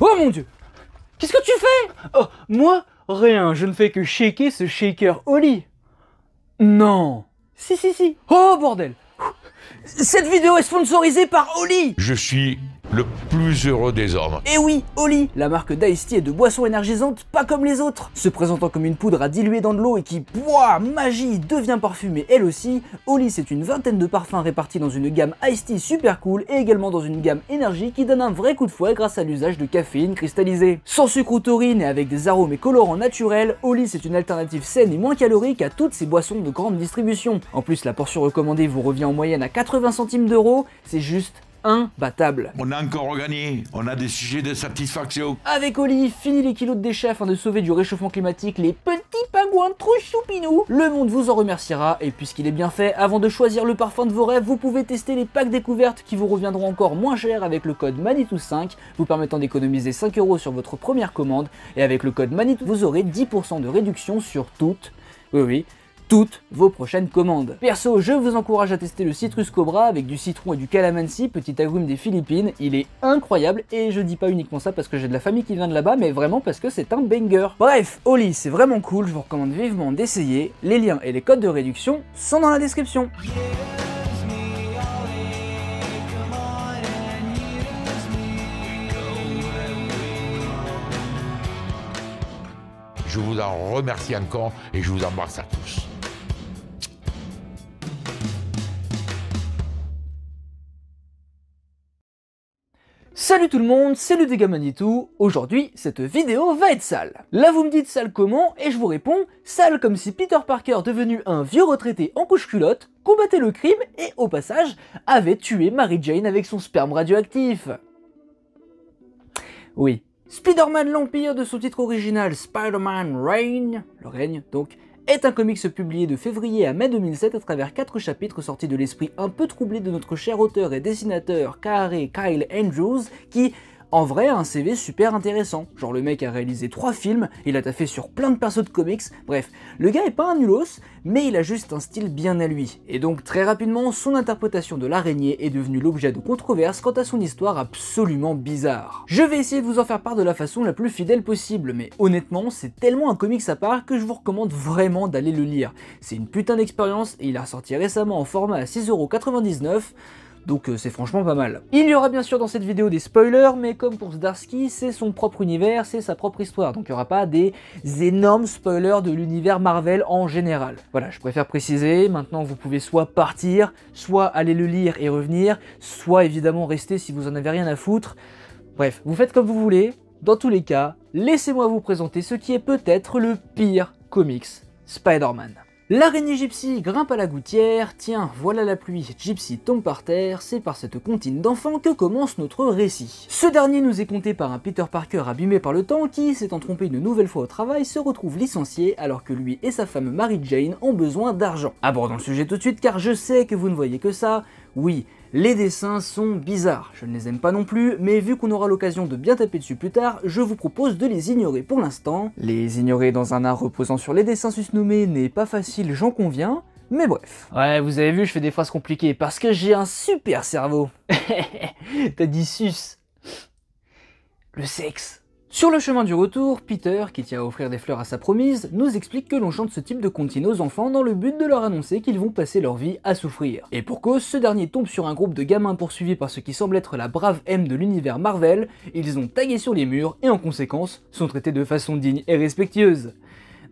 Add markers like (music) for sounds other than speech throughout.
Oh mon dieu Qu'est-ce que tu fais Oh, moi Rien, je ne fais que shaker ce shaker Oli. Non Si, si, si Oh bordel Cette vidéo est sponsorisée par Oli Je suis le plus heureux des hommes. Et eh oui, Oli, la marque dice Tea et de boissons énergisantes pas comme les autres. Se présentant comme une poudre à diluer dans de l'eau et qui, boah, magie, devient parfumée elle aussi, Oli c'est une vingtaine de parfums répartis dans une gamme ice Tea super cool et également dans une gamme énergie qui donne un vrai coup de fouet grâce à l'usage de caféine cristallisée. Sans sucre ou taurine et avec des arômes et colorants naturels, Oli c'est une alternative saine et moins calorique à toutes ces boissons de grande distribution. En plus, la portion recommandée vous revient en moyenne à 80 centimes d'euros, c'est juste imbattable. On a encore gagné, on a des sujets de satisfaction. Avec Oli, fini les kilos de déchets afin de sauver du réchauffement climatique les petits pingouins trop choupinous. Le monde vous en remerciera et puisqu'il est bien fait, avant de choisir le parfum de vos rêves, vous pouvez tester les packs découvertes qui vous reviendront encore moins cher avec le code Manitou5, vous permettant d'économiser 5 euros sur votre première commande et avec le code Manitou, vous aurez 10% de réduction sur toutes, oui oui, toutes vos prochaines commandes. Perso, je vous encourage à tester le Citrus Cobra avec du citron et du calamansi, petit agrume des Philippines, il est incroyable et je dis pas uniquement ça parce que j'ai de la famille qui vient de là-bas, mais vraiment parce que c'est un banger. Bref, Oli, c'est vraiment cool, je vous recommande vivement d'essayer, les liens et les codes de réduction sont dans la description. Je vous en remercie encore et je vous embrasse à tous. Salut tout le monde, c'est le tout. Aujourd'hui, cette vidéo va être sale. Là, vous me dites sale comment, et je vous réponds sale comme si Peter Parker, devenu un vieux retraité en couche-culotte, combattait le crime et, au passage, avait tué Mary Jane avec son sperme radioactif. Oui. Spider-Man, l'empire de son titre original Spider-Man Reign, le règne donc, est un comics publié de février à mai 2007 à travers quatre chapitres sortis de l'esprit un peu troublé de notre cher auteur et dessinateur K.A.R.E. Kyle Andrews qui en vrai un CV super intéressant. Genre le mec a réalisé trois films, il a taffé sur plein de persos de comics, bref, le gars est pas un nulos, mais il a juste un style bien à lui. Et donc très rapidement, son interprétation de l'araignée est devenue l'objet de controverses quant à son histoire absolument bizarre. Je vais essayer de vous en faire part de la façon la plus fidèle possible, mais honnêtement, c'est tellement un comics à part que je vous recommande vraiment d'aller le lire. C'est une putain d'expérience et il a sorti récemment en format à 6,99€ donc euh, c'est franchement pas mal. Il y aura bien sûr dans cette vidéo des spoilers, mais comme pour Zdarsky, c'est son propre univers, c'est sa propre histoire, donc il n'y aura pas des énormes spoilers de l'univers Marvel en général. Voilà, je préfère préciser, maintenant vous pouvez soit partir, soit aller le lire et revenir, soit évidemment rester si vous en avez rien à foutre. Bref, vous faites comme vous voulez, dans tous les cas, laissez-moi vous présenter ce qui est peut-être le pire comics Spider-Man. L'araignée gypsy grimpe à la gouttière, tiens, voilà la pluie, gypsy tombe par terre, c'est par cette comptine d'enfants que commence notre récit. Ce dernier nous est compté par un Peter Parker abîmé par le temps qui, s'étant trompé une nouvelle fois au travail, se retrouve licencié alors que lui et sa femme Mary Jane ont besoin d'argent. Abordons le sujet tout de suite car je sais que vous ne voyez que ça, oui, les dessins sont bizarres, je ne les aime pas non plus, mais vu qu'on aura l'occasion de bien taper dessus plus tard, je vous propose de les ignorer pour l'instant. Les ignorer dans un art reposant sur les dessins susnommés n'est pas facile, j'en conviens, mais bref. Ouais, vous avez vu, je fais des phrases compliquées parce que j'ai un super cerveau. (laughs) T'as dit sus. Le sexe. Sur le chemin du retour, Peter, qui tient à offrir des fleurs à sa promise, nous explique que l'on chante ce type de comptine aux enfants dans le but de leur annoncer qu'ils vont passer leur vie à souffrir. Et pour cause, ce dernier tombe sur un groupe de gamins poursuivis par ce qui semble être la brave M de l'univers Marvel, ils ont tagué sur les murs et en conséquence sont traités de façon digne et respectueuse.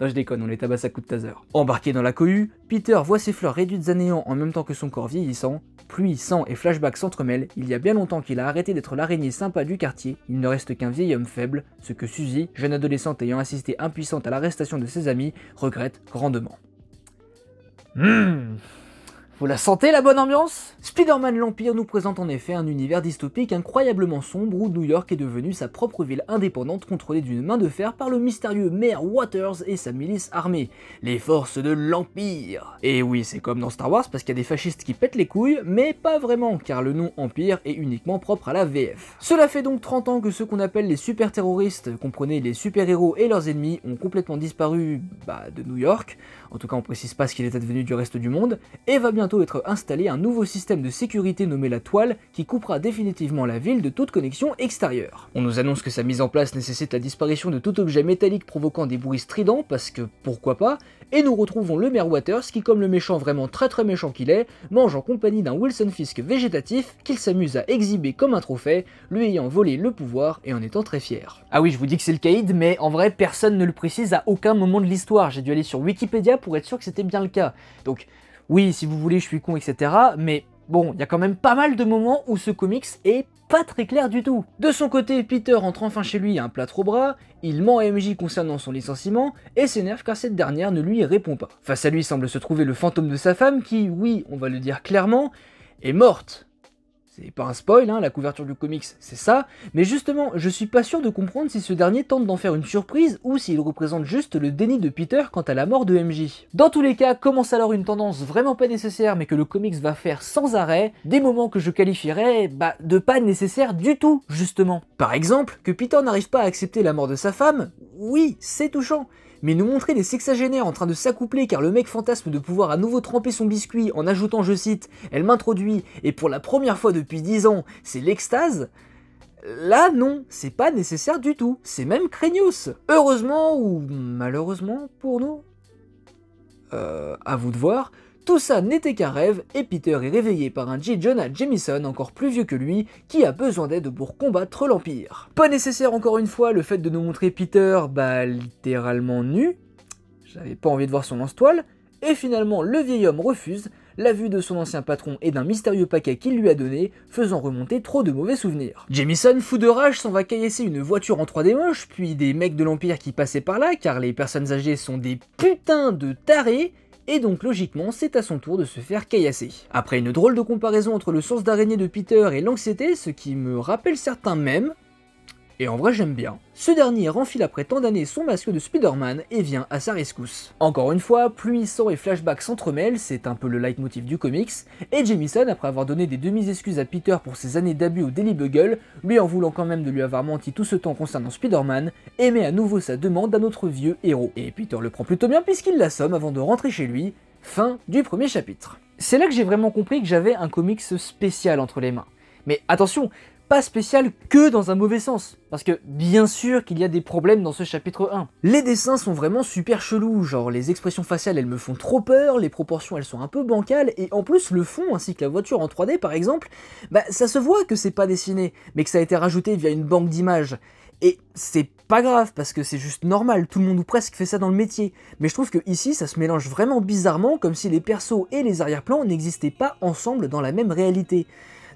Non, je déconne, on les tabasse à coups de taser. Embarqué dans la cohue, Peter voit ses fleurs réduites à néant en même temps que son corps vieillissant, Pluie, sang et flashback s'entremêlent, il y a bien longtemps qu'il a arrêté d'être l'araignée sympa du quartier, il ne reste qu'un vieil homme faible, ce que Suzy, jeune adolescente ayant assisté impuissante à l'arrestation de ses amis, regrette grandement. Hmm. Pour la santé, la bonne ambiance Spider-Man l'Empire nous présente en effet un univers dystopique incroyablement sombre où New York est devenue sa propre ville indépendante contrôlée d'une main de fer par le mystérieux maire Waters et sa milice armée, les forces de l'Empire. Et oui, c'est comme dans Star Wars parce qu'il y a des fascistes qui pètent les couilles, mais pas vraiment car le nom Empire est uniquement propre à la VF. Cela fait donc 30 ans que ceux qu'on appelle les super terroristes, comprenez les super-héros et leurs ennemis, ont complètement disparu bah, de New York, en tout cas on précise pas ce qu'il est advenu du reste du monde, et va bientôt être installé un nouveau système de sécurité nommé la toile qui coupera définitivement la ville de toute connexion extérieure. On nous annonce que sa mise en place nécessite la disparition de tout objet métallique provoquant des bruits stridents parce que pourquoi pas, et nous retrouvons le maire Waters qui comme le méchant vraiment très très méchant qu'il est, mange en compagnie d'un Wilson Fisk végétatif qu'il s'amuse à exhiber comme un trophée, lui ayant volé le pouvoir et en étant très fier. Ah oui je vous dis que c'est le caïd mais en vrai personne ne le précise à aucun moment de l'histoire, j'ai dû aller sur Wikipédia pour être sûr que c'était bien le cas. Donc oui, si vous voulez, je suis con, etc. Mais bon, il y a quand même pas mal de moments où ce comics est pas très clair du tout. De son côté, Peter entre enfin chez lui à un plat au bras, il ment à MJ concernant son licenciement et s'énerve car cette dernière ne lui répond pas. Face à lui semble se trouver le fantôme de sa femme qui, oui, on va le dire clairement, est morte c'est pas un spoil, hein, la couverture du comics, c'est ça, mais justement, je suis pas sûr de comprendre si ce dernier tente d'en faire une surprise ou s'il représente juste le déni de Peter quant à la mort de MJ. Dans tous les cas, commence alors une tendance vraiment pas nécessaire mais que le comics va faire sans arrêt, des moments que je qualifierais bah, de pas nécessaires du tout, justement. Par exemple, que Peter n'arrive pas à accepter la mort de sa femme, oui, c'est touchant, mais nous montrer des sexagénaires en train de s'accoupler car le mec fantasme de pouvoir à nouveau tremper son biscuit en ajoutant, je cite, elle m'introduit et pour la première fois depuis 10 ans, c'est l'extase Là, non, c'est pas nécessaire du tout, c'est même craignos. Heureusement ou malheureusement pour nous euh, À vous de voir, tout ça n'était qu'un rêve et Peter est réveillé par un J. Jonah Jameson encore plus vieux que lui qui a besoin d'aide pour combattre l'Empire. Pas nécessaire encore une fois le fait de nous montrer Peter, bah littéralement nu, j'avais pas envie de voir son lance-toile, et finalement le vieil homme refuse, la vue de son ancien patron et d'un mystérieux paquet qu'il lui a donné, faisant remonter trop de mauvais souvenirs. Jamison, fou de rage, s'en va caillasser une voiture en 3D puis des mecs de l'Empire qui passaient par là, car les personnes âgées sont des putains de tarés, et donc logiquement c'est à son tour de se faire caillasser. Après une drôle de comparaison entre le sens d'araignée de Peter et l'anxiété, ce qui me rappelle certains même... Et en vrai j'aime bien. Ce dernier renfile après tant d'années son masque de Spider-Man et vient à sa rescousse. Encore une fois, Pluie, sang et flashback s'entremêlent, c'est un peu le leitmotiv du comics, et Jameson, après avoir donné des demi-excuses à Peter pour ses années d'abus au Daily Bugle, lui en voulant quand même de lui avoir menti tout ce temps concernant Spider-Man, émet à nouveau sa demande à notre vieux héros. Et Peter le prend plutôt bien puisqu'il l'assomme avant de rentrer chez lui, Fin du premier chapitre. C'est là que j'ai vraiment compris que j'avais un comics spécial entre les mains. Mais attention, pas spécial que dans un mauvais sens. Parce que bien sûr qu'il y a des problèmes dans ce chapitre 1. Les dessins sont vraiment super chelous, genre les expressions faciales elles me font trop peur, les proportions elles sont un peu bancales, et en plus le fond ainsi que la voiture en 3D par exemple, bah ça se voit que c'est pas dessiné, mais que ça a été rajouté via une banque d'images. Et c'est pas grave, parce que c'est juste normal, tout le monde ou presque fait ça dans le métier. Mais je trouve que ici, ça se mélange vraiment bizarrement, comme si les persos et les arrière-plans n'existaient pas ensemble dans la même réalité.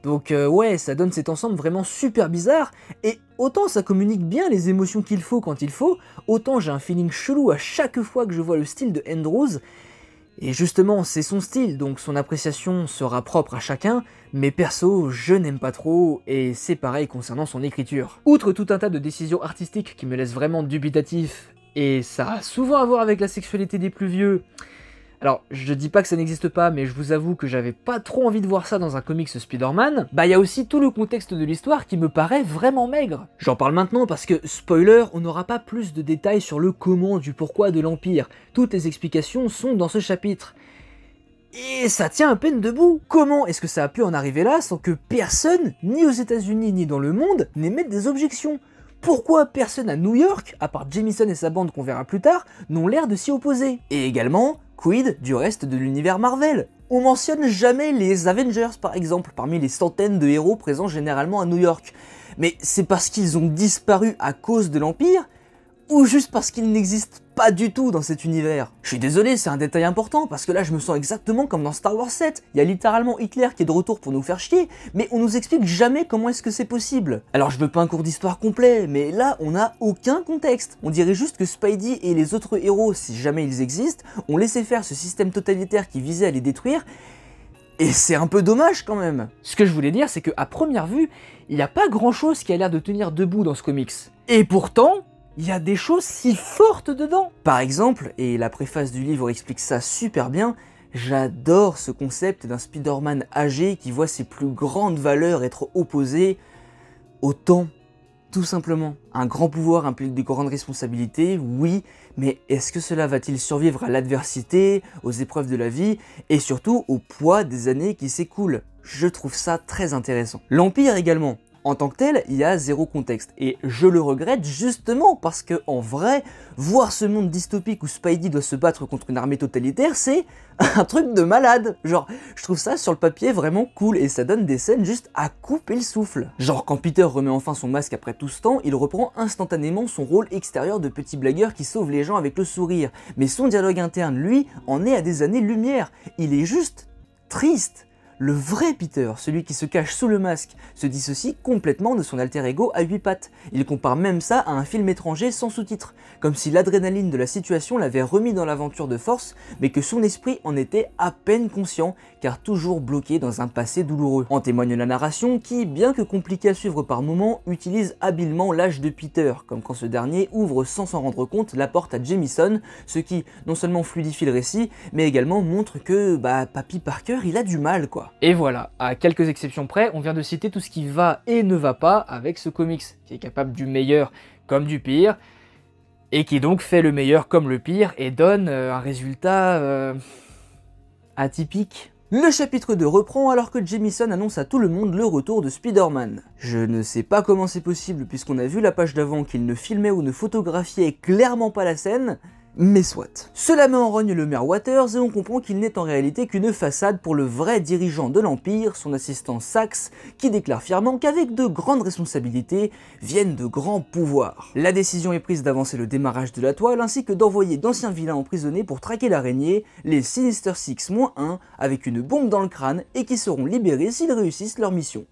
Donc euh, ouais, ça donne cet ensemble vraiment super bizarre, et autant ça communique bien les émotions qu'il faut quand il faut, autant j'ai un feeling chelou à chaque fois que je vois le style de Andrews, et justement, c'est son style, donc son appréciation sera propre à chacun, mais perso, je n'aime pas trop, et c'est pareil concernant son écriture. Outre tout un tas de décisions artistiques qui me laissent vraiment dubitatif, et ça a souvent à voir avec la sexualité des plus vieux, alors, je dis pas que ça n'existe pas, mais je vous avoue que j'avais pas trop envie de voir ça dans un comics Spider-Man, bah il y a aussi tout le contexte de l'histoire qui me paraît vraiment maigre. J'en parle maintenant parce que, spoiler, on n'aura pas plus de détails sur le comment du pourquoi de l'Empire. Toutes les explications sont dans ce chapitre. Et ça tient à peine debout Comment est-ce que ça a pu en arriver là sans que personne, ni aux états unis ni dans le monde, n'émette des objections pourquoi personne à New York, à part Jamison et sa bande qu'on verra plus tard, n'ont l'air de s'y opposer Et également, Quid du reste de l'univers Marvel On mentionne jamais les Avengers par exemple, parmi les centaines de héros présents généralement à New York. Mais c'est parce qu'ils ont disparu à cause de l'Empire ou juste parce qu'il n'existe pas du tout dans cet univers. Je suis désolé, c'est un détail important, parce que là je me sens exactement comme dans Star Wars 7. Il y a littéralement Hitler qui est de retour pour nous faire chier, mais on nous explique jamais comment est-ce que c'est possible. Alors je veux pas un cours d'histoire complet, mais là on n'a aucun contexte. On dirait juste que Spidey et les autres héros, si jamais ils existent, ont laissé faire ce système totalitaire qui visait à les détruire, et c'est un peu dommage quand même Ce que je voulais dire, c'est qu'à première vue, il n'y a pas grand chose qui a l'air de tenir debout dans ce comics. Et pourtant, il y a des choses si fortes dedans. Par exemple, et la préface du livre explique ça super bien, j'adore ce concept d'un Spider-Man âgé qui voit ses plus grandes valeurs être opposées au temps, tout simplement. Un grand pouvoir implique de grandes responsabilités, oui, mais est-ce que cela va-t-il survivre à l'adversité, aux épreuves de la vie, et surtout au poids des années qui s'écoulent Je trouve ça très intéressant. L'Empire également, en tant que tel, il y a zéro contexte. Et je le regrette justement parce que, en vrai, voir ce monde dystopique où Spidey doit se battre contre une armée totalitaire, c'est (laughs) un truc de malade. Genre, je trouve ça sur le papier vraiment cool et ça donne des scènes juste à couper le souffle. Genre, quand Peter remet enfin son masque après tout ce temps, il reprend instantanément son rôle extérieur de petit blagueur qui sauve les gens avec le sourire. Mais son dialogue interne, lui, en est à des années-lumière. Il est juste triste le vrai Peter, celui qui se cache sous le masque, se dissocie complètement de son alter ego à huit pattes. Il compare même ça à un film étranger sans sous-titres, comme si l'adrénaline de la situation l'avait remis dans l'aventure de force, mais que son esprit en était à peine conscient, car toujours bloqué dans un passé douloureux. En témoigne la narration qui, bien que compliquée à suivre par moments, utilise habilement l'âge de Peter, comme quand ce dernier ouvre sans s'en rendre compte la porte à Jamison, ce qui non seulement fluidifie le récit, mais également montre que, bah, Papy Parker, il a du mal quoi. Et voilà, à quelques exceptions près, on vient de citer tout ce qui va et ne va pas avec ce comics, qui est capable du meilleur comme du pire, et qui donc fait le meilleur comme le pire et donne euh, un résultat euh, atypique. Le chapitre 2 reprend alors que Jamison annonce à tout le monde le retour de Spider-Man. Je ne sais pas comment c'est possible puisqu'on a vu la page d'avant qu'il ne filmait ou ne photographiait clairement pas la scène, mais soit. Cela met en rogne le maire Waters et on comprend qu'il n'est en réalité qu'une façade pour le vrai dirigeant de l'Empire, son assistant Saxe, qui déclare fièrement qu'avec de grandes responsabilités viennent de grands pouvoirs. La décision est prise d'avancer le démarrage de la toile ainsi que d'envoyer d'anciens vilains emprisonnés pour traquer l'araignée, les Sinister 6-1, avec une bombe dans le crâne et qui seront libérés s'ils réussissent leur mission.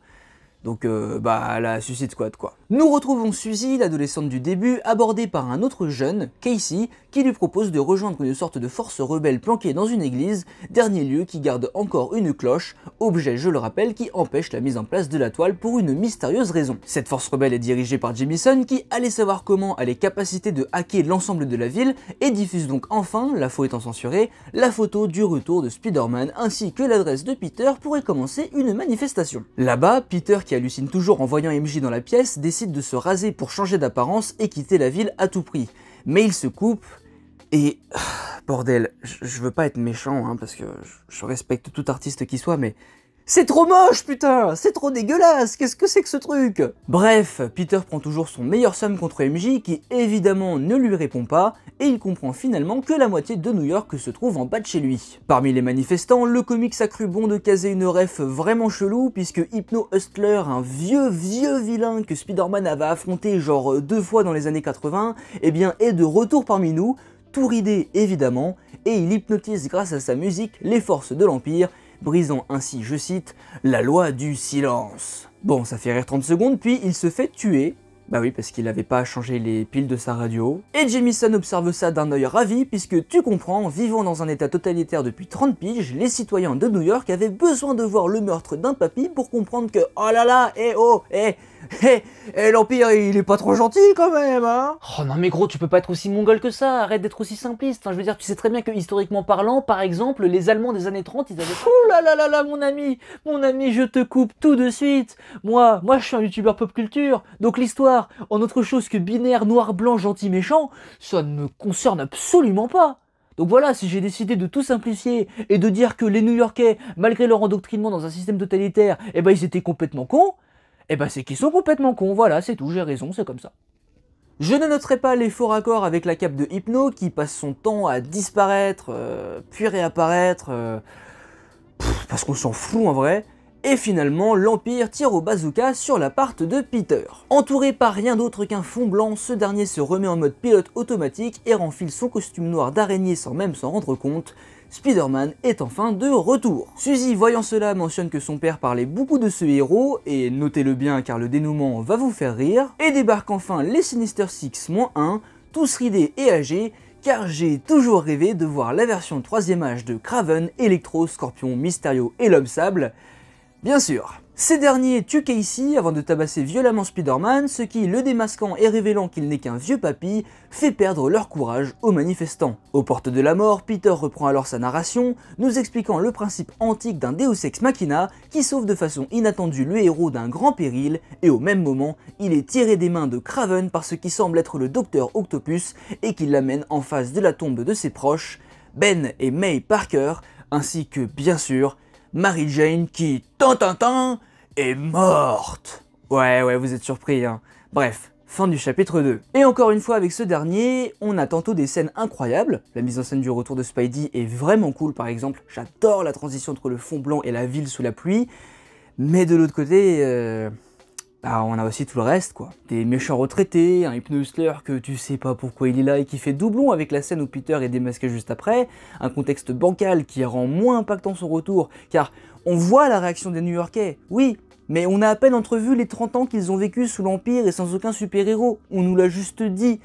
Donc euh, bah la Suicide Squad quoi. Nous retrouvons Suzy, l'adolescente du début, abordée par un autre jeune, Casey, qui lui propose de rejoindre une sorte de force rebelle planquée dans une église, dernier lieu qui garde encore une cloche, objet je le rappelle qui empêche la mise en place de la toile pour une mystérieuse raison. Cette force rebelle est dirigée par Jamison qui allait savoir comment a les capacités de hacker l'ensemble de la ville et diffuse donc enfin, la faux étant censurée, la photo du retour de Spider-Man ainsi que l'adresse de Peter pourrait commencer une manifestation. Là-bas, Peter qui hallucine toujours en voyant MJ dans la pièce décide de se raser pour changer d'apparence et quitter la ville à tout prix. Mais il se coupe et... Ah, bordel, je veux pas être méchant, hein, parce que je respecte tout artiste qui soit, mais c'est trop moche, putain C'est trop dégueulasse Qu'est-ce que c'est que ce truc Bref, Peter prend toujours son meilleur somme contre MJ, qui évidemment ne lui répond pas, et il comprend finalement que la moitié de New York se trouve en bas de chez lui. Parmi les manifestants, le comique a cru bon de caser une ref vraiment chelou, puisque Hypno Hustler, un vieux vieux vilain que Spider-Man avait affronté genre euh, deux fois dans les années 80, eh bien est de retour parmi nous, tout ridé évidemment, et il hypnotise grâce à sa musique les forces de l'Empire, brisant ainsi, je cite, la loi du silence. Bon, ça fait rire 30 secondes, puis il se fait tuer. Bah oui, parce qu'il n'avait pas changé les piles de sa radio. Et Jamison observe ça d'un œil ravi, puisque tu comprends, vivant dans un état totalitaire depuis 30 piges, les citoyens de New York avaient besoin de voir le meurtre d'un papy pour comprendre que « Oh là là, eh oh, eh !» Hé, eh, eh, l'Empire, il est pas trop gentil quand même, hein. Oh non mais gros, tu peux pas être aussi mongol que ça, arrête d'être aussi simpliste. Hein. je veux dire, tu sais très bien que historiquement parlant, par exemple, les Allemands des années 30, ils avaient... Ouh là là là là, mon ami Mon ami, je te coupe tout de suite Moi, moi je suis un youtubeur pop culture, donc l'histoire, en autre chose que binaire, noir, blanc, gentil, méchant, ça ne me concerne absolument pas donc voilà, si j'ai décidé de tout simplifier et de dire que les New-Yorkais, malgré leur endoctrinement dans un système totalitaire, eh ben ils étaient complètement cons, eh ben c'est qu'ils sont complètement cons, voilà, c'est tout, j'ai raison, c'est comme ça. Je ne noterai pas les faux raccords avec la cape de Hypno qui passe son temps à disparaître, euh, puis réapparaître, euh, parce qu'on s'en fout en vrai. Et finalement, l'Empire tire au bazooka sur l'appart de Peter. Entouré par rien d'autre qu'un fond blanc, ce dernier se remet en mode pilote automatique et renfile son costume noir d'araignée sans même s'en rendre compte, Spider-Man est enfin de retour. Suzy, voyant cela, mentionne que son père parlait beaucoup de ce héros, et notez-le bien car le dénouement va vous faire rire, et débarquent enfin les Sinister 6-1, tous ridés et âgés, car j'ai toujours rêvé de voir la version 3ème âge de Craven, Electro, Scorpion, Mysterio et l'Homme Sable, bien sûr. Ces derniers tuent Casey avant de tabasser violemment Spider-Man, ce qui, le démasquant et révélant qu'il n'est qu'un vieux papy, fait perdre leur courage aux manifestants. Aux portes de la mort, Peter reprend alors sa narration, nous expliquant le principe antique d'un Deus Ex Machina qui sauve de façon inattendue le héros d'un grand péril, et au même moment, il est tiré des mains de Craven par ce qui semble être le docteur Octopus et qui l'amène en face de la tombe de ses proches, Ben et May Parker, ainsi que, bien sûr, Mary Jane qui, tant tant tant, est morte. Ouais, ouais, vous êtes surpris, hein. Bref, fin du chapitre 2. Et encore une fois avec ce dernier, on a tantôt des scènes incroyables, la mise en scène du retour de Spidey est vraiment cool par exemple, j'adore la transition entre le fond blanc et la ville sous la pluie, mais de l'autre côté... Euh bah on a aussi tout le reste quoi. Des méchants retraités, un hypnoseur que tu sais pas pourquoi il est là et qui fait doublon avec la scène où Peter est démasqué juste après, un contexte bancal qui rend moins impactant son retour, car on voit la réaction des New Yorkais, oui, mais on a à peine entrevu les 30 ans qu'ils ont vécu sous l'Empire et sans aucun super-héros, on nous l'a juste dit,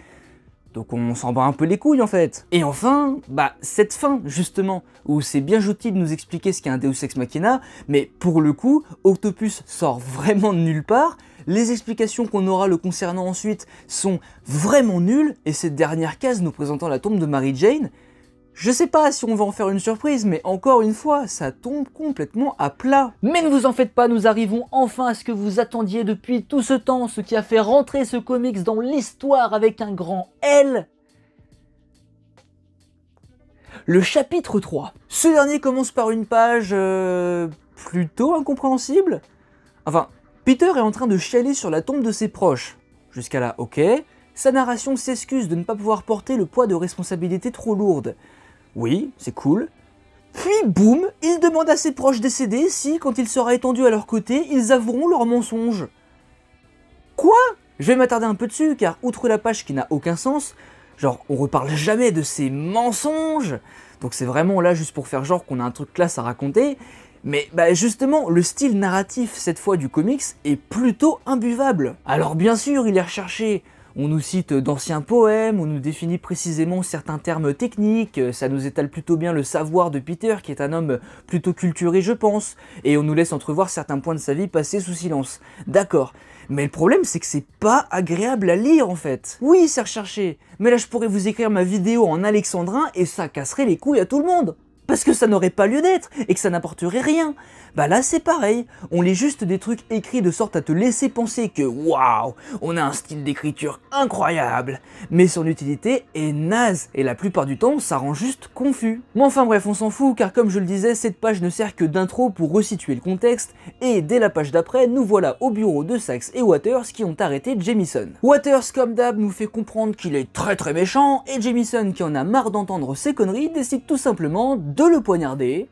donc on s'en bat un peu les couilles en fait. Et enfin, bah cette fin justement, où c'est bien gentil de nous expliquer ce qu'est un Deus Ex Machina, mais pour le coup, Octopus sort vraiment de nulle part, les explications qu'on aura le concernant ensuite sont vraiment nulles, et cette dernière case nous présentant la tombe de Mary Jane, je sais pas si on va en faire une surprise, mais encore une fois, ça tombe complètement à plat. Mais ne vous en faites pas, nous arrivons enfin à ce que vous attendiez depuis tout ce temps, ce qui a fait rentrer ce comics dans l'histoire avec un grand L. Le chapitre 3. Ce dernier commence par une page euh, plutôt incompréhensible. Enfin, Peter est en train de chialer sur la tombe de ses proches. Jusqu'à là, ok. Sa narration s'excuse de ne pas pouvoir porter le poids de responsabilité trop lourde. Oui, c'est cool. Puis boum, il demande à ses proches décédés si, quand il sera étendu à leur côté, ils avoueront leur mensonges. Quoi Je vais m'attarder un peu dessus, car outre la page qui n'a aucun sens, genre on reparle jamais de ces mensonges, donc c'est vraiment là juste pour faire genre qu'on a un truc classe à raconter, mais bah justement, le style narratif cette fois du comics est plutôt imbuvable. Alors bien sûr, il est recherché, on nous cite d'anciens poèmes, on nous définit précisément certains termes techniques, ça nous étale plutôt bien le savoir de Peter, qui est un homme plutôt culturé je pense, et on nous laisse entrevoir certains points de sa vie passés sous silence. D'accord. Mais le problème c'est que c'est pas agréable à lire en fait. Oui, c'est recherché, mais là je pourrais vous écrire ma vidéo en alexandrin et ça casserait les couilles à tout le monde parce que ça n'aurait pas lieu d'être et que ça n'apporterait rien. Bah là c'est pareil, on lit juste des trucs écrits de sorte à te laisser penser que waouh, on a un style d'écriture incroyable, mais son utilité est naze et la plupart du temps ça rend juste confus. Mais enfin bref, on s'en fout car comme je le disais, cette page ne sert que d'intro pour resituer le contexte et dès la page d'après, nous voilà au bureau de Saxe et Waters qui ont arrêté Jamison. Waters comme d'hab nous fait comprendre qu'il est très très méchant et Jamison qui en a marre d'entendre ses conneries décide tout simplement de le poignarder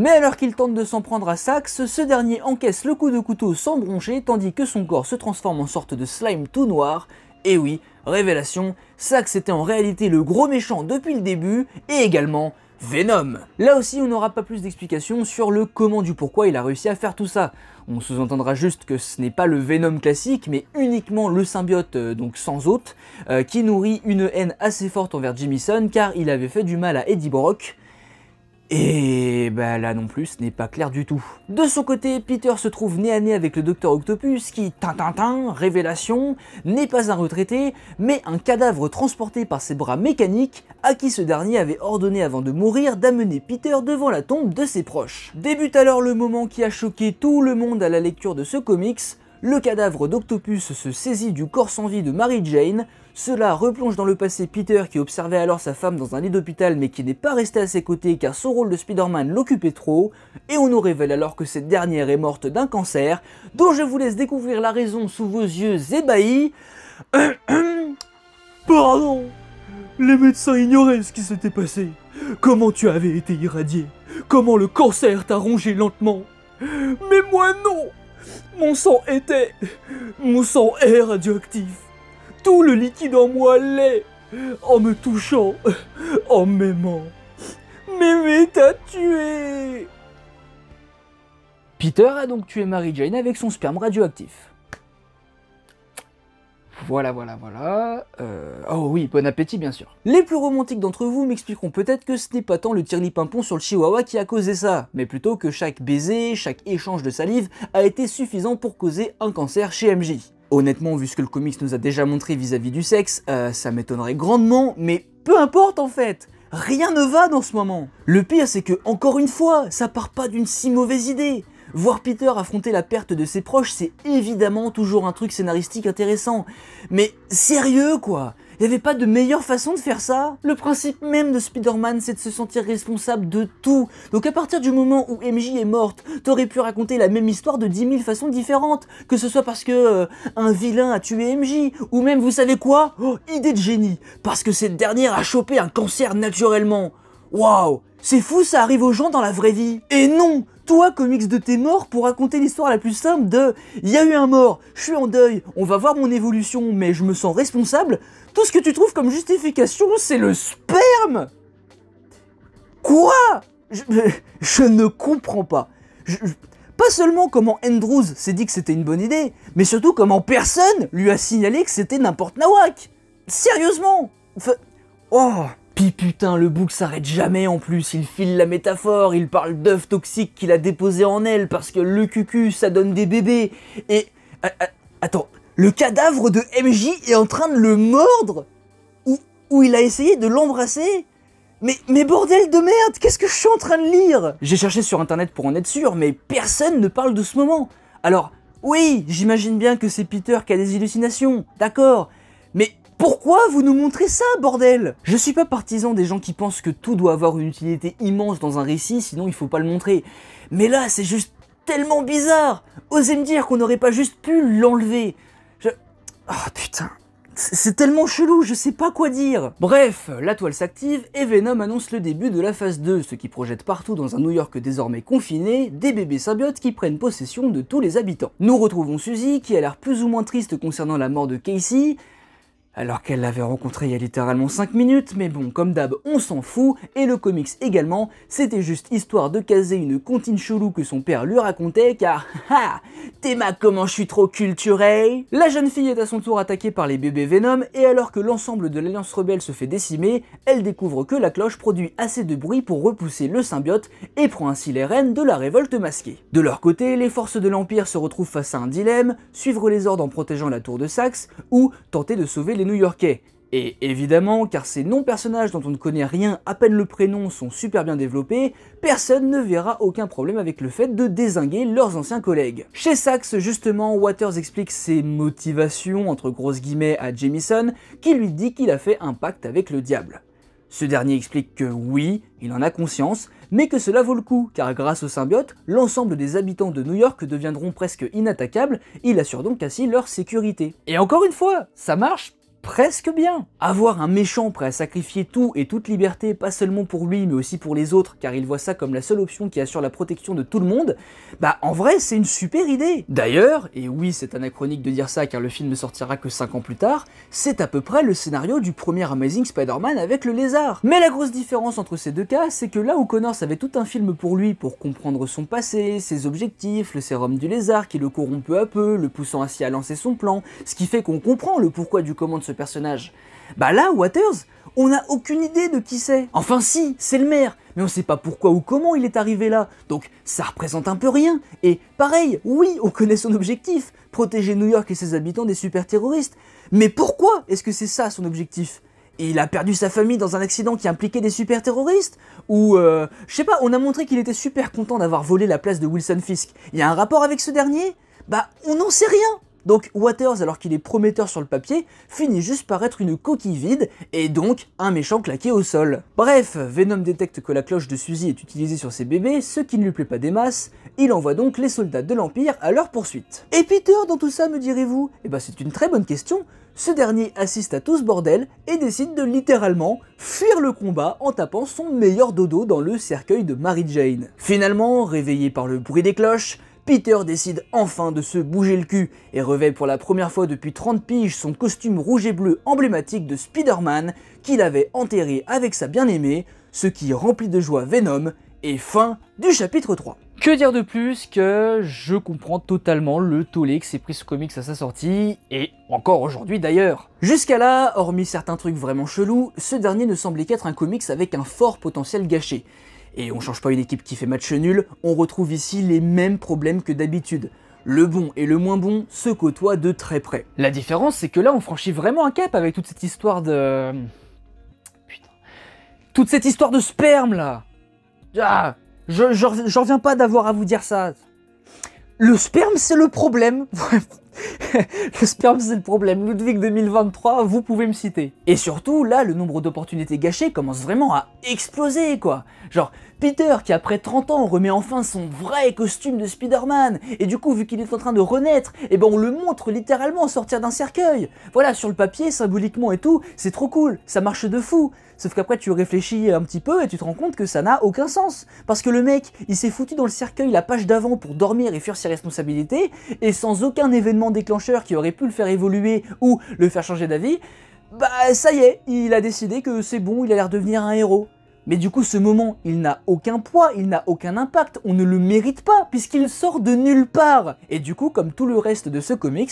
mais alors qu'il tente de s'en prendre à Saxe, ce dernier encaisse le coup de couteau sans broncher tandis que son corps se transforme en sorte de slime tout noir. Et oui, révélation, Saxe était en réalité le gros méchant depuis le début et également Venom. Là aussi, on n'aura pas plus d'explications sur le comment du pourquoi il a réussi à faire tout ça. On sous-entendra juste que ce n'est pas le Venom classique, mais uniquement le symbiote, euh, donc sans hôte, euh, qui nourrit une haine assez forte envers Jimison car il avait fait du mal à Eddie Brock, et bah là non plus, ce n'est pas clair du tout. De son côté, Peter se trouve nez à nez avec le docteur Octopus qui, tin, révélation, n'est pas un retraité, mais un cadavre transporté par ses bras mécaniques à qui ce dernier avait ordonné avant de mourir d'amener Peter devant la tombe de ses proches. Débute alors le moment qui a choqué tout le monde à la lecture de ce comics, le cadavre d'Octopus se saisit du corps sans vie de Mary Jane, cela replonge dans le passé Peter qui observait alors sa femme dans un lit d'hôpital mais qui n'est pas resté à ses côtés car son rôle de Spider-Man l'occupait trop, et on nous révèle alors que cette dernière est morte d'un cancer, dont je vous laisse découvrir la raison sous vos yeux ébahis. (coughs) Pardon Les médecins ignoraient ce qui s'était passé. Comment tu avais été irradié Comment le cancer t'a rongé lentement Mais moi non Mon sang était... Mon sang est radioactif tout le liquide en moi l'est, en me touchant, (laughs) en m'aimant. Mémé t'a tué Peter a donc tué Mary Jane avec son sperme radioactif. Voilà, voilà, voilà. Euh... Oh oui, bon appétit, bien sûr. Les plus romantiques d'entre vous m'expliqueront peut-être que ce n'est pas tant le ni pimpon sur le chihuahua qui a causé ça, mais plutôt que chaque baiser, chaque échange de salive a été suffisant pour causer un cancer chez MJ. Honnêtement, vu ce que le comics nous a déjà montré vis-à-vis du sexe, euh, ça m'étonnerait grandement, mais peu importe en fait Rien ne va dans ce moment Le pire, c'est que, encore une fois, ça part pas d'une si mauvaise idée Voir Peter affronter la perte de ses proches, c'est évidemment toujours un truc scénaristique intéressant. Mais sérieux, quoi il avait pas de meilleure façon de faire ça Le principe même de Spider-Man, c'est de se sentir responsable de tout. Donc à partir du moment où MJ est morte, t'aurais pu raconter la même histoire de 10 000 façons différentes. Que ce soit parce que euh, un vilain a tué MJ, ou même, vous savez quoi oh, Idée de génie Parce que cette dernière a chopé un cancer naturellement. Waouh C'est fou, ça arrive aux gens dans la vraie vie. Et non toi, comics de tes morts, pour raconter l'histoire la plus simple de « Il y a eu un mort, je suis en deuil, on va voir mon évolution, mais je me sens responsable », tout ce que tu trouves comme justification, c'est le sperme Quoi (laughs) je, ne comprends pas. pas seulement comment Andrews s'est dit que c'était une bonne idée, mais surtout comment personne lui a signalé que c'était n'importe nawak. Sérieusement Oh pis putain, le bouc s'arrête jamais en plus, il file la métaphore, il parle d'œufs toxiques qu'il a déposés en elle parce que le cucu, ça donne des bébés, et... Euh, euh, attends, le cadavre de MJ est en train de le mordre Ou, il a essayé de l'embrasser mais, mais bordel de merde, qu'est-ce que je suis en train de lire J'ai cherché sur internet pour en être sûr, mais personne ne parle de ce moment. Alors, oui, j'imagine bien que c'est Peter qui a des hallucinations, d'accord, mais pourquoi vous nous montrez ça, bordel Je suis pas partisan des gens qui pensent que tout doit avoir une utilité immense dans un récit, sinon il faut pas le montrer. Mais là, c'est juste tellement bizarre Osez me dire qu'on n'aurait pas juste pu l'enlever, Oh putain, c'est tellement chelou, je sais pas quoi dire Bref, la toile s'active et Venom annonce le début de la phase 2, ce qui projette partout dans un New York désormais confiné, des bébés symbiotes qui prennent possession de tous les habitants. Nous retrouvons Suzy, qui a l'air plus ou moins triste concernant la mort de Casey, alors qu'elle l'avait rencontré il y a littéralement 5 minutes, mais bon, comme d'hab, on s'en fout, et le comics également, c'était juste histoire de caser une comptine chelou que son père lui racontait, car (laughs) ha Théma comment je suis trop culturé La jeune fille est à son tour attaquée par les bébés Venom, et alors que l'ensemble de l'Alliance Rebelle se fait décimer, elle découvre que la cloche produit assez de bruit pour repousser le symbiote, et prend ainsi les rênes de la révolte masquée. De leur côté, les forces de l'Empire se retrouvent face à un dilemme, suivre les ordres en protégeant la tour de Saxe, ou tenter de sauver les new-yorkais. Et évidemment, car ces non-personnages dont on ne connaît rien, à peine le prénom, sont super bien développés, personne ne verra aucun problème avec le fait de désinguer leurs anciens collègues. Chez Sachs, justement, Waters explique ses motivations, entre grosses guillemets, à Jameson, qui lui dit qu'il a fait un pacte avec le diable. Ce dernier explique que oui, il en a conscience, mais que cela vaut le coup, car grâce au symbiote, l'ensemble des habitants de New York deviendront presque inattaquables, il assure donc ainsi leur sécurité. Et encore une fois, ça marche presque bien. Avoir un méchant prêt à sacrifier tout et toute liberté, pas seulement pour lui, mais aussi pour les autres, car il voit ça comme la seule option qui assure la protection de tout le monde, bah en vrai c'est une super idée. D'ailleurs, et oui c'est anachronique de dire ça car le film ne sortira que 5 ans plus tard, c'est à peu près le scénario du premier Amazing Spider-Man avec le lézard. Mais la grosse différence entre ces deux cas, c'est que là où Connors avait tout un film pour lui pour comprendre son passé, ses objectifs, le sérum du lézard qui le corrompt peu à peu, le poussant ainsi à lancer son plan, ce qui fait qu'on comprend le pourquoi du commandement ce personnage. Bah là, Waters, on n'a aucune idée de qui c'est. Enfin si, c'est le maire, mais on ne sait pas pourquoi ou comment il est arrivé là, donc ça représente un peu rien. Et pareil, oui, on connaît son objectif, protéger New York et ses habitants des super terroristes. Mais pourquoi est-ce que c'est ça son objectif Et il a perdu sa famille dans un accident qui impliquait des super terroristes Ou, euh, je sais pas, on a montré qu'il était super content d'avoir volé la place de Wilson Fisk. Il y a un rapport avec ce dernier Bah, on n'en sait rien donc Waters, alors qu'il est prometteur sur le papier, finit juste par être une coquille vide et donc un méchant claqué au sol. Bref, Venom détecte que la cloche de Suzy est utilisée sur ses bébés, ce qui ne lui plaît pas des masses, il envoie donc les soldats de l'Empire à leur poursuite. Et Peter dans tout ça, me direz-vous Eh ben c'est une très bonne question, ce dernier assiste à tout ce bordel et décide de littéralement fuir le combat en tapant son meilleur dodo dans le cercueil de Mary Jane. Finalement, réveillé par le bruit des cloches, Peter décide enfin de se bouger le cul et revêt pour la première fois depuis 30 piges son costume rouge et bleu emblématique de Spider-Man qu'il avait enterré avec sa bien-aimée, ce qui remplit de joie Venom et fin du chapitre 3. Que dire de plus que je comprends totalement le tollé que s'est pris ce comics à sa sortie, et encore aujourd'hui d'ailleurs. Jusqu'à là, hormis certains trucs vraiment chelous, ce dernier ne semblait qu'être un comics avec un fort potentiel gâché. Et on change pas une équipe qui fait match nul, on retrouve ici les mêmes problèmes que d'habitude. Le bon et le moins bon se côtoient de très près. La différence, c'est que là, on franchit vraiment un cap avec toute cette histoire de... Putain. Toute cette histoire de sperme, là Ah je, reviens pas d'avoir à vous dire ça. Le sperme, c'est le problème. (laughs) (laughs) le sperme c'est le problème, Ludwig 2023, vous pouvez me citer. Et surtout, là, le nombre d'opportunités gâchées commence vraiment à exploser, quoi. Genre, Peter, qui après 30 ans remet enfin son vrai costume de Spider-Man, et du coup, vu qu'il est en train de renaître, et eh ben on le montre littéralement sortir d'un cercueil. Voilà, sur le papier, symboliquement et tout, c'est trop cool, ça marche de fou. Sauf qu'après, tu réfléchis un petit peu et tu te rends compte que ça n'a aucun sens. Parce que le mec, il s'est foutu dans le cercueil la page d'avant pour dormir et fuir ses responsabilités, et sans aucun événement déclencheur qui aurait pu le faire évoluer ou le faire changer d'avis, bah ça y est, il a décidé que c'est bon, il a l'air de devenir un héros. Mais du coup, ce moment, il n'a aucun poids, il n'a aucun impact, on ne le mérite pas, puisqu'il sort de nulle part. Et du coup, comme tout le reste de ce comics,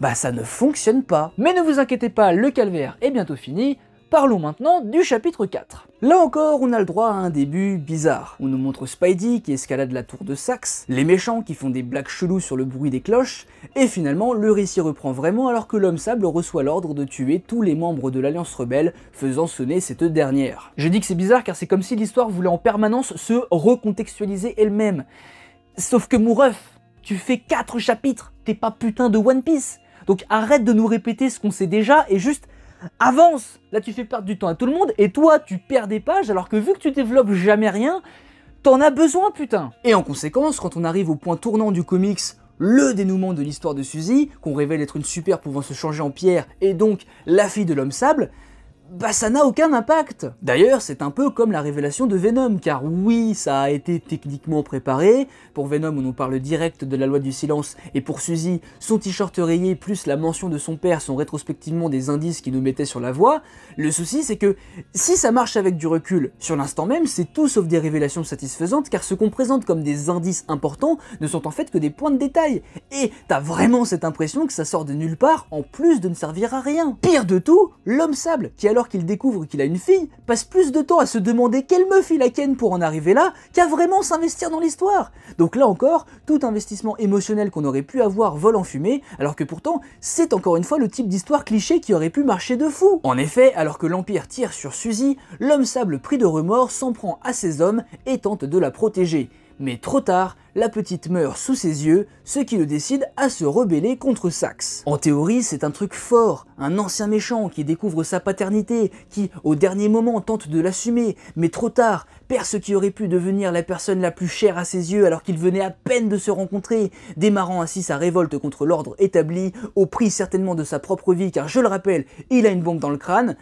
bah ça ne fonctionne pas. Mais ne vous inquiétez pas, le calvaire est bientôt fini, Parlons maintenant du chapitre 4. Là encore, on a le droit à un début bizarre. On nous montre Spidey qui escalade la tour de Saxe, les méchants qui font des blagues cheloues sur le bruit des cloches, et finalement, le récit reprend vraiment alors que l'homme sable reçoit l'ordre de tuer tous les membres de l'Alliance Rebelle, faisant sonner cette dernière. Je dis que c'est bizarre car c'est comme si l'histoire voulait en permanence se recontextualiser elle-même. Sauf que Moureuf, tu fais 4 chapitres, t'es pas putain de One Piece donc arrête de nous répéter ce qu'on sait déjà et juste avance Là, tu fais perdre du temps à tout le monde, et toi, tu perds des pages, alors que vu que tu développes jamais rien, t'en as besoin, putain Et en conséquence, quand on arrive au point tournant du comics, le dénouement de l'histoire de Suzy, qu'on révèle être une super pouvant se changer en pierre, et donc la fille de l'homme sable, bah ça n'a aucun impact. D'ailleurs, c'est un peu comme la révélation de Venom, car oui, ça a été techniquement préparé. Pour Venom, on nous parle direct de la loi du silence, et pour Suzy, son t-shirt rayé plus la mention de son père sont rétrospectivement des indices qui nous mettaient sur la voie. Le souci, c'est que si ça marche avec du recul, sur l'instant même, c'est tout sauf des révélations satisfaisantes, car ce qu'on présente comme des indices importants ne sont en fait que des points de détail. Et t'as vraiment cette impression que ça sort de nulle part, en plus de ne servir à rien. Pire de tout, l'homme sable, qui alors alors qu'il découvre qu'il a une fille, passe plus de temps à se demander quelle meuf il a ken pour en arriver là qu'à vraiment s'investir dans l'histoire. Donc là encore, tout investissement émotionnel qu'on aurait pu avoir vole en fumée, alors que pourtant, c'est encore une fois le type d'histoire cliché qui aurait pu marcher de fou. En effet, alors que l'Empire tire sur Suzy, l'homme sable pris de remords s'en prend à ses hommes et tente de la protéger. Mais trop tard, la petite meurt sous ses yeux, ce qui le décide à se rebeller contre Saxe. En théorie, c'est un truc fort, un ancien méchant qui découvre sa paternité, qui, au dernier moment, tente de l'assumer, mais trop tard, perd ce qui aurait pu devenir la personne la plus chère à ses yeux alors qu'il venait à peine de se rencontrer, démarrant ainsi sa révolte contre l'ordre établi, au prix certainement de sa propre vie, car je le rappelle, il a une bombe dans le crâne,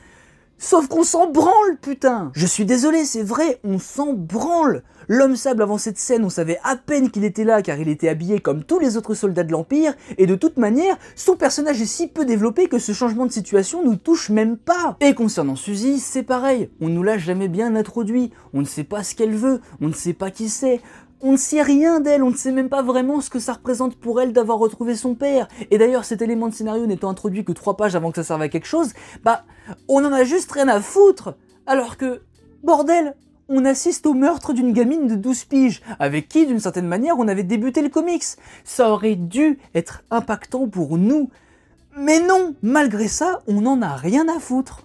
Sauf qu'on s'en branle, putain Je suis désolé, c'est vrai, on s'en branle L'homme sable avant cette scène, on savait à peine qu'il était là car il était habillé comme tous les autres soldats de l'Empire, et de toute manière, son personnage est si peu développé que ce changement de situation nous touche même pas Et concernant Suzy, c'est pareil, on nous l'a jamais bien introduit, on ne sait pas ce qu'elle veut, on ne sait pas qui c'est, on ne sait rien d'elle, on ne sait même pas vraiment ce que ça représente pour elle d'avoir retrouvé son père. Et d'ailleurs, cet élément de scénario n'étant introduit que trois pages avant que ça serve à quelque chose, bah, on en a juste rien à foutre. Alors que, bordel, on assiste au meurtre d'une gamine de 12 piges, avec qui, d'une certaine manière, on avait débuté le comics. Ça aurait dû être impactant pour nous. Mais non, malgré ça, on n'en a rien à foutre.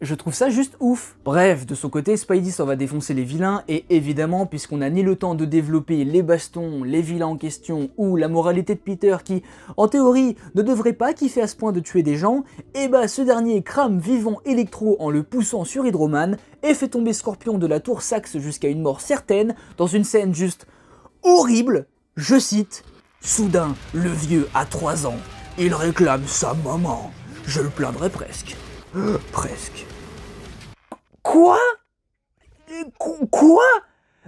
Je trouve ça juste ouf. Bref, de son côté, Spidey s'en va défoncer les vilains, et évidemment, puisqu'on n'a ni le temps de développer les bastons, les vilains en question, ou la moralité de Peter qui, en théorie, ne devrait pas kiffer à ce point de tuer des gens, et eh bah ben, ce dernier crame vivant Electro en le poussant sur Hydroman, et fait tomber Scorpion de la tour Saxe jusqu'à une mort certaine, dans une scène juste horrible, je cite, Soudain, le vieux a 3 ans, il réclame sa maman, je le plaindrai presque. Presque. Quoi Quoi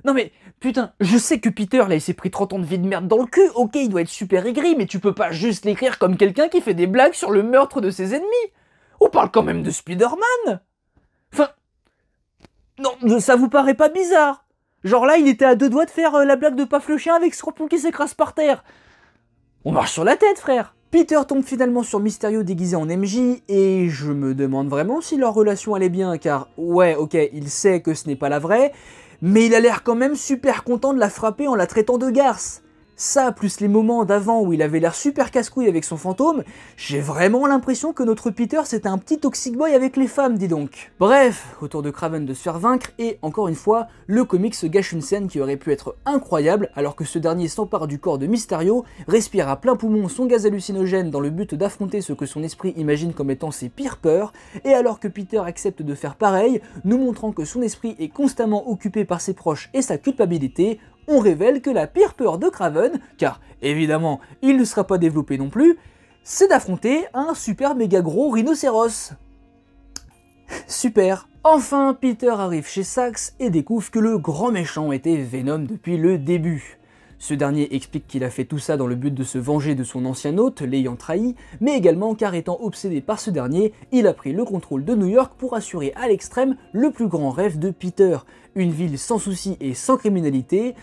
non mais, putain, je sais que Peter, là, il s'est pris 30 ans de vie de merde dans le cul, ok, il doit être super aigri, mais tu peux pas juste l'écrire comme quelqu'un qui fait des blagues sur le meurtre de ses ennemis. On parle quand même de Spider-Man Enfin... Non, ça vous paraît pas bizarre Genre là, il était à deux doigts de faire euh, la blague de Paf le chien avec Scorpion qui s'écrase par terre. On marche sur la tête, frère Peter tombe finalement sur Mysterio déguisé en MJ, et je me demande vraiment si leur relation allait bien, car ouais, ok, il sait que ce n'est pas la vraie, mais il a l'air quand même super content de la frapper en la traitant de garce. Ça, plus les moments d'avant où il avait l'air super casse-couille avec son fantôme, j'ai vraiment l'impression que notre Peter c'est un petit toxic boy avec les femmes, dis donc. Bref, autour de Craven de se faire vaincre, et encore une fois, le comic se gâche une scène qui aurait pu être incroyable, alors que ce dernier s'empare du corps de Mysterio, respire à plein poumon son gaz hallucinogène dans le but d'affronter ce que son esprit imagine comme étant ses pires peurs, et alors que Peter accepte de faire pareil, nous montrant que son esprit est constamment occupé par ses proches et sa culpabilité, on révèle que la pire peur de Craven, car évidemment il ne sera pas développé non plus, c'est d'affronter un super méga gros rhinocéros. Super. Enfin, Peter arrive chez Saxe et découvre que le grand méchant était Venom depuis le début. Ce dernier explique qu'il a fait tout ça dans le but de se venger de son ancien hôte, l'ayant trahi, mais également car étant obsédé par ce dernier, il a pris le contrôle de New York pour assurer à l'extrême le plus grand rêve de Peter, une ville sans soucis et sans criminalité,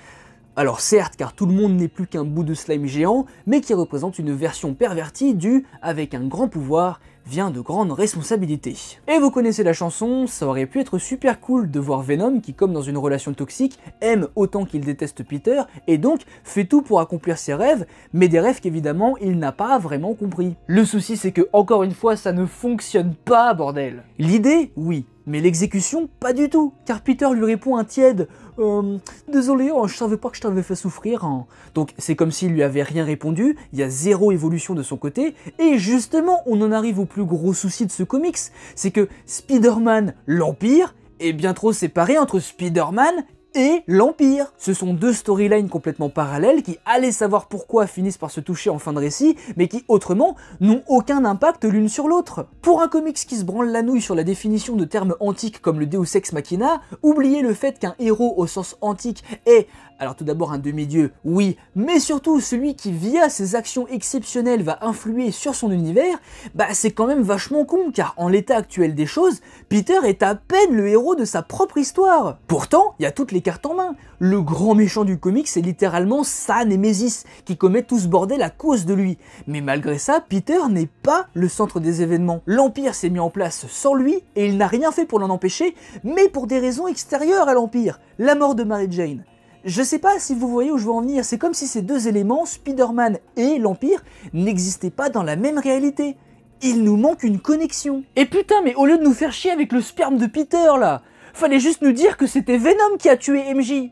alors certes, car tout le monde n'est plus qu'un bout de slime géant, mais qui représente une version pervertie du « avec un grand pouvoir, vient de grandes responsabilités. Et vous connaissez la chanson, ça aurait pu être super cool de voir Venom qui, comme dans une relation toxique, aime autant qu'il déteste Peter, et donc fait tout pour accomplir ses rêves, mais des rêves qu'évidemment il n'a pas vraiment compris. Le souci c'est que, encore une fois, ça ne fonctionne pas, bordel L'idée, oui, mais l'exécution, pas du tout, car Peter lui répond un tiède euh, Désolé, oh, je savais pas que je t'avais fait souffrir. Hein. Donc c'est comme s'il lui avait rien répondu, il y a zéro évolution de son côté, et justement on en arrive au plus gros souci de ce comics, c'est que Spider-Man l'Empire est bien trop séparé entre Spider-Man et l'Empire. Ce sont deux storylines complètement parallèles qui, allez savoir pourquoi, finissent par se toucher en fin de récit, mais qui autrement n'ont aucun impact l'une sur l'autre. Pour un comics qui se branle la nouille sur la définition de termes antiques comme le Deus Ex Machina, oubliez le fait qu'un héros au sens antique est alors tout d'abord un demi-dieu, oui, mais surtout celui qui via ses actions exceptionnelles va influer sur son univers, bah c'est quand même vachement con car en l'état actuel des choses, Peter est à peine le héros de sa propre histoire. Pourtant, il y a toutes les cartes en main. Le grand méchant du comic c'est littéralement San et Mésis qui commet tout ce bordel à cause de lui. Mais malgré ça, Peter n'est pas le centre des événements. L'Empire s'est mis en place sans lui et il n'a rien fait pour l'en empêcher, mais pour des raisons extérieures à l'Empire, la mort de Mary Jane. Je sais pas si vous voyez où je veux en venir, c'est comme si ces deux éléments, Spider-Man et l'Empire, n'existaient pas dans la même réalité. Il nous manque une connexion. Et putain, mais au lieu de nous faire chier avec le sperme de Peter là, fallait juste nous dire que c'était Venom qui a tué MJ.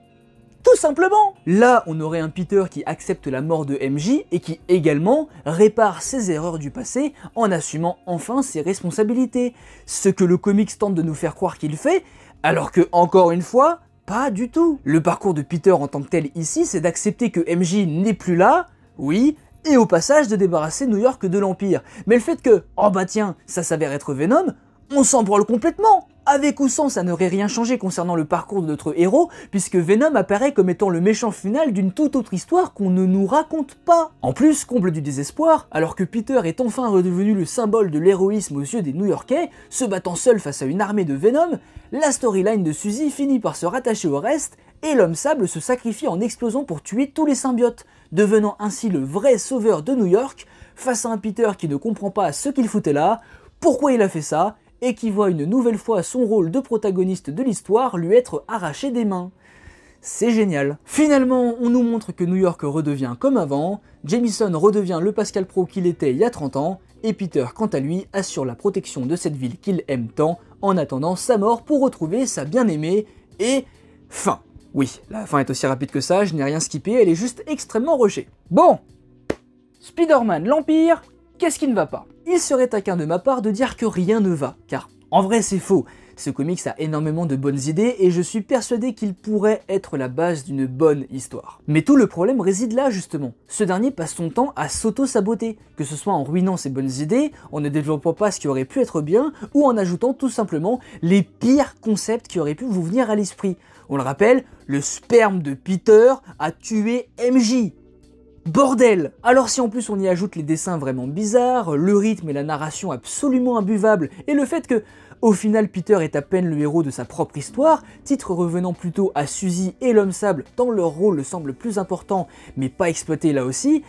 Tout simplement Là, on aurait un Peter qui accepte la mort de MJ et qui également répare ses erreurs du passé en assumant enfin ses responsabilités. Ce que le comics tente de nous faire croire qu'il fait, alors que, encore une fois, pas du tout Le parcours de Peter en tant que tel ici, c'est d'accepter que MJ n'est plus là, oui, et au passage de débarrasser New York de l'Empire. Mais le fait que, oh bah tiens, ça s'avère être Venom, on s'en branle complètement avec ou sans, ça n'aurait rien changé concernant le parcours de notre héros, puisque Venom apparaît comme étant le méchant final d'une toute autre histoire qu'on ne nous raconte pas. En plus, comble du désespoir, alors que Peter est enfin redevenu le symbole de l'héroïsme aux yeux des New-Yorkais, se battant seul face à une armée de Venom, la storyline de Suzy finit par se rattacher au reste et l'homme sable se sacrifie en explosant pour tuer tous les symbiotes, devenant ainsi le vrai sauveur de New York face à un Peter qui ne comprend pas ce qu'il foutait là, pourquoi il a fait ça et qui voit une nouvelle fois son rôle de protagoniste de l'histoire lui être arraché des mains. C'est génial. Finalement, on nous montre que New York redevient comme avant, Jameson redevient le Pascal Pro qu'il était il y a 30 ans, et Peter, quant à lui, assure la protection de cette ville qu'il aime tant, en attendant sa mort pour retrouver sa bien-aimée, et... fin. Oui, la fin est aussi rapide que ça, je n'ai rien skippé, elle est juste extrêmement rushée. Bon Spider-Man, l'Empire, qu'est-ce qui ne va pas il serait taquin de ma part de dire que rien ne va, car en vrai c'est faux. Ce comics a énormément de bonnes idées et je suis persuadé qu'il pourrait être la base d'une bonne histoire. Mais tout le problème réside là justement. Ce dernier passe son temps à s'auto-saboter, que ce soit en ruinant ses bonnes idées, en ne développant pas ce qui aurait pu être bien, ou en ajoutant tout simplement les pires concepts qui auraient pu vous venir à l'esprit. On le rappelle, le sperme de Peter a tué MJ. Bordel Alors si en plus on y ajoute les dessins vraiment bizarres, le rythme et la narration absolument imbuvables, et le fait que, au final, Peter est à peine le héros de sa propre histoire, titre revenant plutôt à Suzy et l'homme sable tant leur rôle le semble plus important, mais pas exploité là aussi,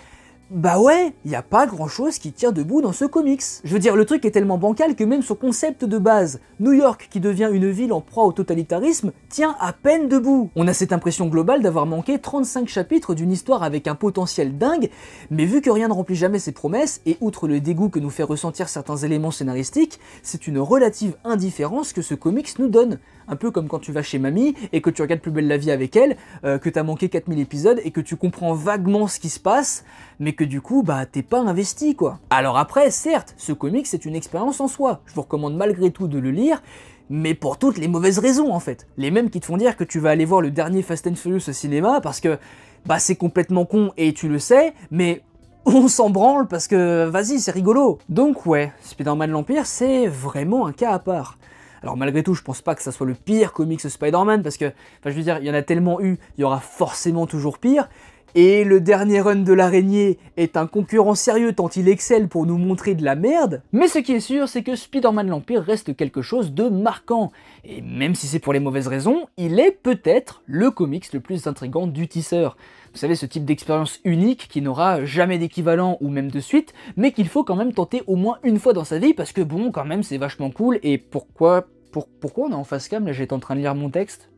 bah ouais, y a pas grand chose qui tient debout dans ce comics. Je veux dire, le truc est tellement bancal que même son concept de base, New York qui devient une ville en proie au totalitarisme, tient à peine debout. On a cette impression globale d'avoir manqué 35 chapitres d'une histoire avec un potentiel dingue, mais vu que rien ne remplit jamais ses promesses, et outre le dégoût que nous fait ressentir certains éléments scénaristiques, c'est une relative indifférence que ce comics nous donne un peu comme quand tu vas chez mamie et que tu regardes Plus belle la vie avec elle, euh, que tu as manqué 4000 épisodes et que tu comprends vaguement ce qui se passe, mais que du coup, bah, t'es pas investi, quoi. Alors après, certes, ce comic, c'est une expérience en soi. Je vous recommande malgré tout de le lire, mais pour toutes les mauvaises raisons, en fait. Les mêmes qui te font dire que tu vas aller voir le dernier Fast and Furious au cinéma parce que, bah, c'est complètement con et tu le sais, mais (laughs) on s'en branle parce que vas-y, c'est rigolo. Donc ouais, Spider-Man l'Empire, c'est vraiment un cas à part. Alors malgré tout, je pense pas que ça soit le pire comics Spider-Man, parce que, enfin je veux dire, il y en a tellement eu, il y aura forcément toujours pire. Et le dernier run de l'araignée est un concurrent sérieux tant il excelle pour nous montrer de la merde, mais ce qui est sûr c'est que Spider-Man l'Empire reste quelque chose de marquant, et même si c'est pour les mauvaises raisons, il est peut-être le comics le plus intrigant du tisseur. Vous savez, ce type d'expérience unique qui n'aura jamais d'équivalent ou même de suite, mais qu'il faut quand même tenter au moins une fois dans sa vie parce que bon, quand même, c'est vachement cool. Et pourquoi, pour, pourquoi on est en face cam Là, j'étais en train de lire mon texte.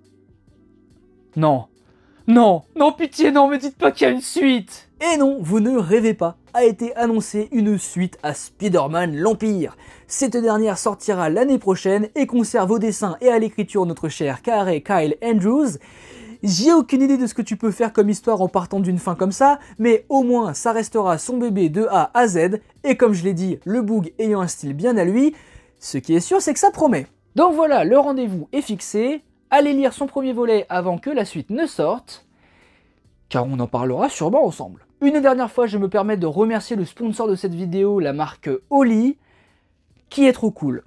Non, non, non, pitié, non, me dites pas qu'il y a une suite Et non, vous ne rêvez pas, a été annoncée une suite à Spider-Man l'Empire. Cette dernière sortira l'année prochaine et conserve au dessin et à l'écriture notre cher carré Kyle Andrews. J'ai aucune idée de ce que tu peux faire comme histoire en partant d'une fin comme ça, mais au moins ça restera son bébé de A à Z, et comme je l'ai dit, le boog ayant un style bien à lui, ce qui est sûr c'est que ça promet. Donc voilà, le rendez-vous est fixé, allez lire son premier volet avant que la suite ne sorte, car on en parlera sûrement ensemble. Une dernière fois, je me permets de remercier le sponsor de cette vidéo, la marque Oli, qui est trop cool.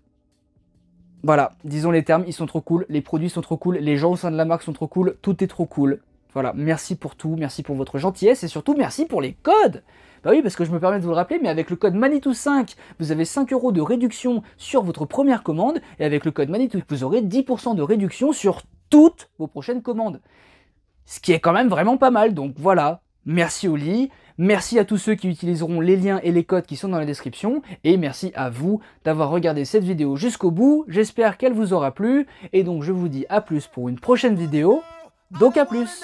Voilà, disons les termes, ils sont trop cool, les produits sont trop cool, les gens au sein de la marque sont trop cool, tout est trop cool. Voilà, merci pour tout, merci pour votre gentillesse et surtout merci pour les codes bah oui, parce que je me permets de vous le rappeler, mais avec le code Manitou5, vous avez 5 euros de réduction sur votre première commande, et avec le code Manitou, vous aurez 10% de réduction sur toutes vos prochaines commandes. Ce qui est quand même vraiment pas mal, donc voilà. Merci Oli, merci à tous ceux qui utiliseront les liens et les codes qui sont dans la description, et merci à vous d'avoir regardé cette vidéo jusqu'au bout, j'espère qu'elle vous aura plu, et donc je vous dis à plus pour une prochaine vidéo, donc à plus